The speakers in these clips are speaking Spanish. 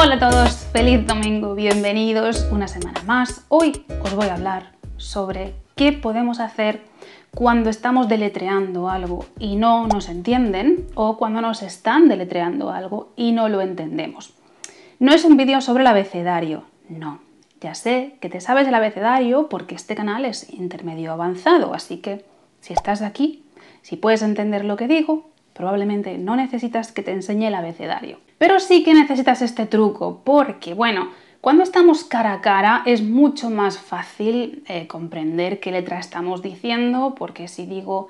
Hola a todos, feliz domingo, bienvenidos una semana más. Hoy os voy a hablar sobre qué podemos hacer cuando estamos deletreando algo y no nos entienden o cuando nos están deletreando algo y no lo entendemos. No es un vídeo sobre el abecedario, no. Ya sé que te sabes el abecedario porque este canal es intermedio avanzado, así que si estás aquí, si puedes entender lo que digo, probablemente no necesitas que te enseñe el abecedario. Pero sí que necesitas este truco porque, bueno, cuando estamos cara a cara es mucho más fácil eh, comprender qué letra estamos diciendo porque si digo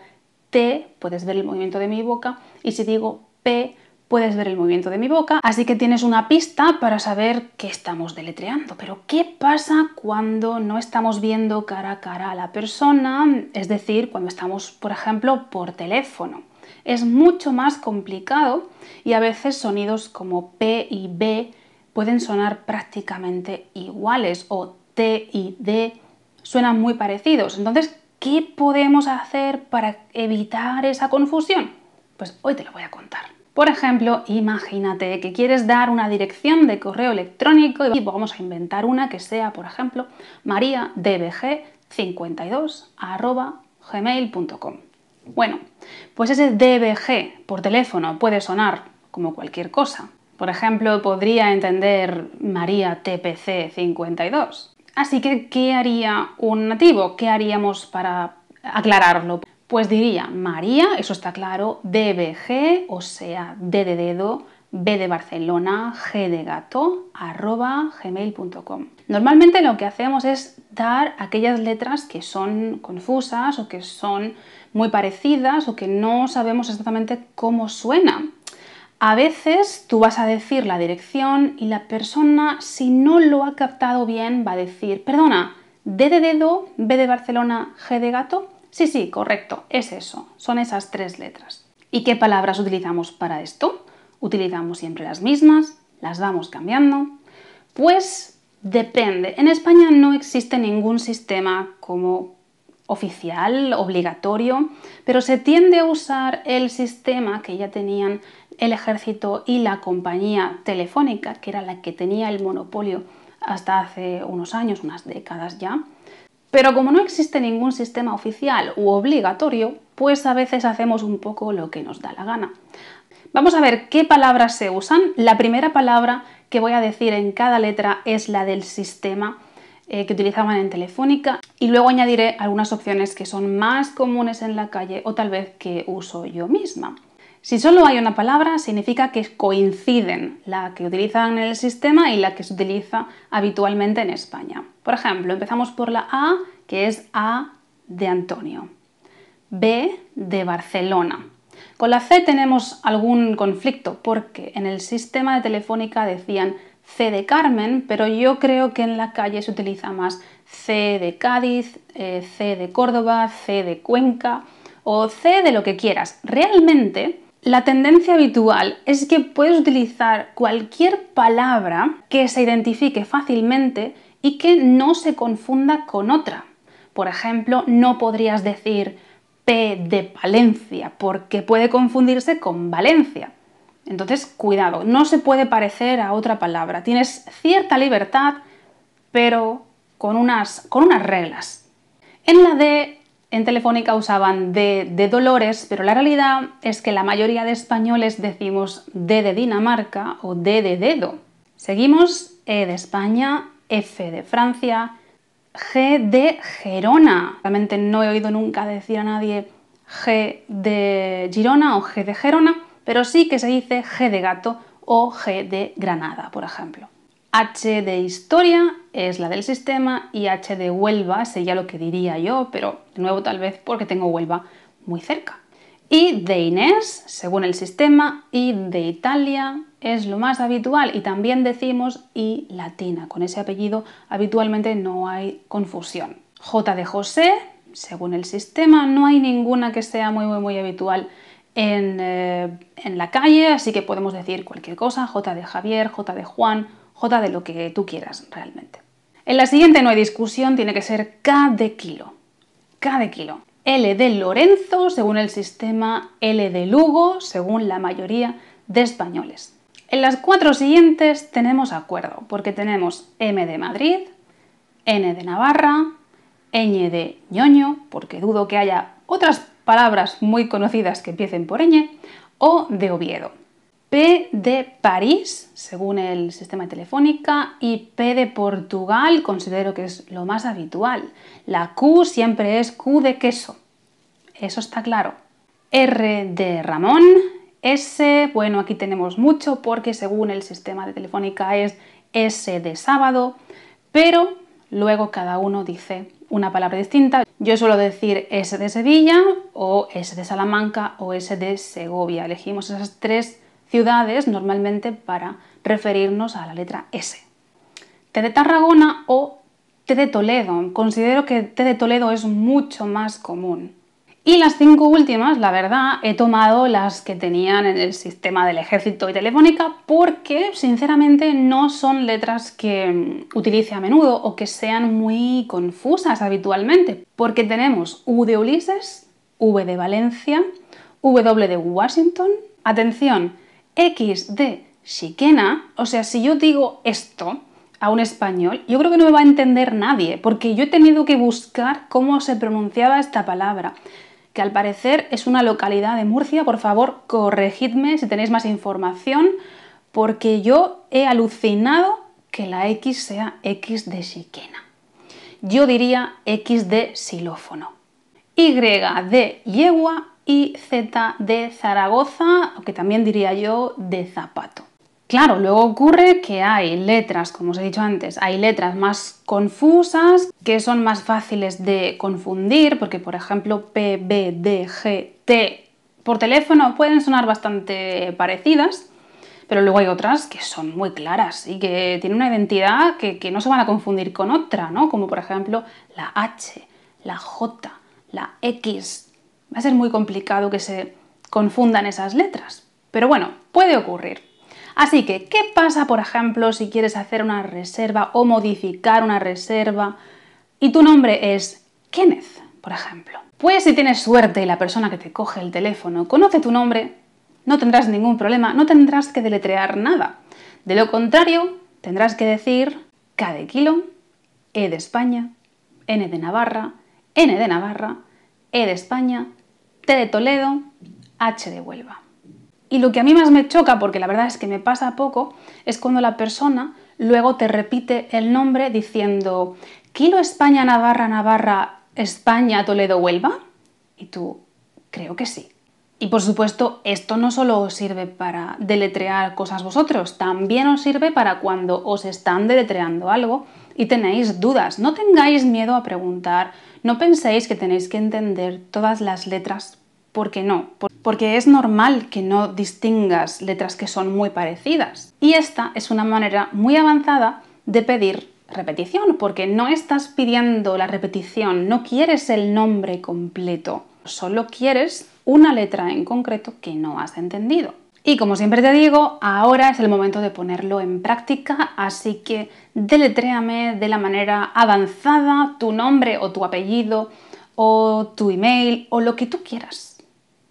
T puedes ver el movimiento de mi boca y si digo P puedes ver el movimiento de mi boca, así que tienes una pista para saber qué estamos deletreando. Pero ¿qué pasa cuando no estamos viendo cara a cara a la persona? Es decir, cuando estamos, por ejemplo, por teléfono es mucho más complicado y a veces sonidos como P y B pueden sonar prácticamente iguales o T y D suenan muy parecidos. Entonces, ¿qué podemos hacer para evitar esa confusión? Pues hoy te lo voy a contar. Por ejemplo, imagínate que quieres dar una dirección de correo electrónico y vamos a inventar una que sea, por ejemplo, mariadbg 52gmailcom bueno, pues ese DBG por teléfono puede sonar como cualquier cosa. Por ejemplo, podría entender María TPC 52. Así que, ¿qué haría un nativo? ¿Qué haríamos para aclararlo? Pues diría María, eso está claro, DBG, o sea, D de dedo, B de Barcelona, G de gato, arroba gmail.com. Normalmente lo que hacemos es dar aquellas letras que son confusas o que son muy parecidas o que no sabemos exactamente cómo suena. A veces tú vas a decir la dirección y la persona, si no lo ha captado bien, va a decir, perdona, D de dedo, B de Barcelona, G de gato. Sí, sí, correcto, es eso, son esas tres letras. ¿Y qué palabras utilizamos para esto? ¿Utilizamos siempre las mismas? ¿Las vamos cambiando? Pues depende. En España no existe ningún sistema como oficial, obligatorio, pero se tiende a usar el sistema que ya tenían el ejército y la compañía telefónica, que era la que tenía el monopolio hasta hace unos años, unas décadas ya. Pero como no existe ningún sistema oficial u obligatorio, pues a veces hacemos un poco lo que nos da la gana. Vamos a ver qué palabras se usan. La primera palabra que voy a decir en cada letra es la del sistema eh, que utilizaban en Telefónica y luego añadiré algunas opciones que son más comunes en la calle o tal vez que uso yo misma. Si solo hay una palabra, significa que coinciden la que utilizan en el sistema y la que se utiliza habitualmente en España. Por ejemplo, empezamos por la A, que es A de Antonio. B de Barcelona. Con la C tenemos algún conflicto porque en el sistema de Telefónica decían C de Carmen, pero yo creo que en la calle se utiliza más C de Cádiz, eh, C de Córdoba, C de Cuenca o C de lo que quieras. Realmente, la tendencia habitual es que puedes utilizar cualquier palabra que se identifique fácilmente y que no se confunda con otra. Por ejemplo, no podrías decir P de Palencia porque puede confundirse con Valencia. Entonces, cuidado, no se puede parecer a otra palabra. Tienes cierta libertad, pero con unas, con unas reglas. En la D, en Telefónica usaban D de, de Dolores, pero la realidad es que la mayoría de españoles decimos D de Dinamarca o D de dedo. Seguimos E de España, F de Francia, G de Gerona. Realmente no he oído nunca decir a nadie G de Girona o G de Gerona pero sí que se dice G de gato o G de Granada, por ejemplo. H de historia es la del sistema y H de Huelva sería lo que diría yo, pero de nuevo tal vez porque tengo Huelva muy cerca. Y de Inés, según el sistema, y de Italia es lo más habitual y también decimos y latina. Con ese apellido habitualmente no hay confusión. J de José, según el sistema, no hay ninguna que sea muy muy muy habitual eh, en, la calle, así que podemos decir cualquier cosa, J de Javier, J de Juan, J de lo que tú quieras realmente. En la siguiente no hay discusión, tiene que ser K de kilo. K de kilo. L de Lorenzo según el sistema, L de Lugo según la mayoría de españoles. En las cuatro siguientes tenemos acuerdo, porque tenemos M de Madrid, N de Navarra, ñ de ñoño, porque dudo que haya otras palabras muy conocidas que empiecen por ñ, o de Oviedo. P de París, según el sistema de telefónica, y P de Portugal considero que es lo más habitual. La Q siempre es Q de queso. Eso está claro. R de Ramón, S, bueno, aquí tenemos mucho porque según el sistema de telefónica es S de sábado, pero luego cada uno dice una palabra distinta. Yo suelo decir S de Sevilla o S de Salamanca o S de Segovia. Elegimos esas tres ciudades normalmente para referirnos a la letra S. T de Tarragona o T de Toledo. Considero que T de Toledo es mucho más común. Y las cinco últimas, la verdad, he tomado las que tenían en el sistema del ejército y telefónica porque, sinceramente, no son letras que utilice a menudo o que sean muy confusas habitualmente, porque tenemos U de Ulises, V de Valencia, W de Washington, atención, X de Chiquena, o sea, si yo digo esto, a un español, yo creo que no me va a entender nadie, porque yo he tenido que buscar cómo se pronunciaba esta palabra que al parecer es una localidad de Murcia. Por favor, corregidme si tenéis más información, porque yo he alucinado que la X sea X de Siquena. Yo diría X de xilófono. Y de yegua y Z de Zaragoza, o que también diría yo de zapato. Claro, luego ocurre que hay letras, como os he dicho antes, hay letras más confusas que son más fáciles de confundir, porque por ejemplo P, B, D, G, T por teléfono pueden sonar bastante parecidas, pero luego hay otras que son muy claras y que tienen una identidad que, no se van a confundir con otra, ¿no? Como por ejemplo la H, la J, la X. Va a ser muy complicado que se confundan esas letras, pero bueno, puede ocurrir. Así que, ¿qué pasa, por ejemplo, si quieres hacer una reserva o modificar una reserva y tu nombre es Kenneth, por ejemplo? Pues si tienes suerte y la persona que te coge el teléfono conoce tu nombre, no tendrás ningún problema, no tendrás que deletrear nada. De lo contrario, tendrás que decir K de kilo, E de España, N de Navarra, N de Navarra, E de España, T de Toledo, H de Huelva. Y lo que a mí más me choca, porque la verdad es que me pasa poco, es cuando la persona luego te repite el nombre diciendo Kilo España, Navarra, Navarra, España, Toledo, Huelva. Y tú, creo que sí. Y por supuesto, esto no solo os sirve para deletrear cosas vosotros, también os sirve para cuando os están deletreando algo y tenéis dudas. No tengáis miedo a preguntar, no penséis que tenéis que entender todas las letras, porque no, porque es normal que no distingas letras que son muy parecidas. Y esta es una manera muy avanzada de pedir repetición, porque no estás pidiendo la repetición, no quieres el nombre completo, solo quieres una letra en concreto que no has entendido. Y como siempre te digo, ahora es el momento de ponerlo en práctica, así que deletréame de la manera avanzada tu nombre o tu apellido o tu email o lo que tú quieras.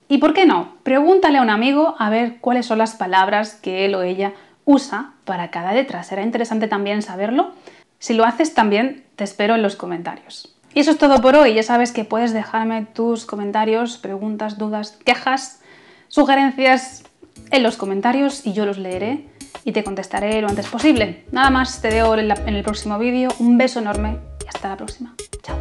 Y por qué no, pregúntale a un amigo a ver cuáles son las palabras que él o ella usa para cada letra. Será interesante también saberlo. Si lo haces también, te espero en los comentarios. Y eso es todo por hoy. Ya sabes que puedes dejarme tus comentarios, preguntas, dudas, quejas, sugerencias en los comentarios y yo los leeré y te contestaré lo antes posible. Nada más, te veo en, en el próximo vídeo. Un beso enorme y hasta la próxima. Chao.